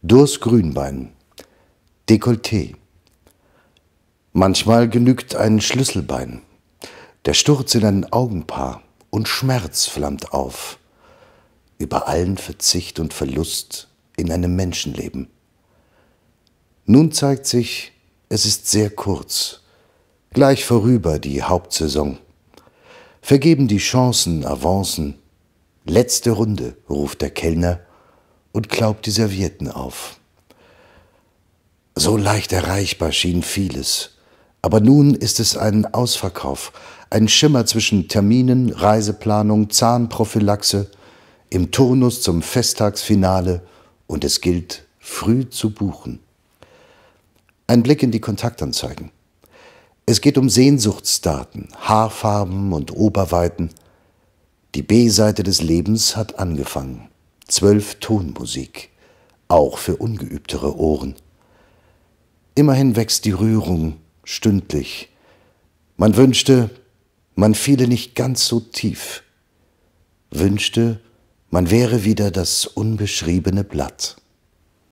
Durs Grünbein, Dekolleté. Manchmal genügt ein Schlüsselbein, der Sturz in ein Augenpaar und Schmerz flammt auf. Über allen Verzicht und Verlust in einem Menschenleben. Nun zeigt sich, es ist sehr kurz, gleich vorüber die Hauptsaison. Vergeben die Chancen, Avancen. Letzte Runde, ruft der Kellner, und klaubt die Servietten auf. So leicht erreichbar schien vieles. Aber nun ist es ein Ausverkauf, ein Schimmer zwischen Terminen, Reiseplanung, Zahnprophylaxe, im Turnus zum Festtagsfinale und es gilt, früh zu buchen. Ein Blick in die Kontaktanzeigen. Es geht um Sehnsuchtsdaten, Haarfarben und Oberweiten. Die B-Seite des Lebens hat angefangen zwölf Tonmusik, auch für ungeübtere Ohren. Immerhin wächst die Rührung stündlich. Man wünschte, man fiele nicht ganz so tief, wünschte, man wäre wieder das unbeschriebene Blatt.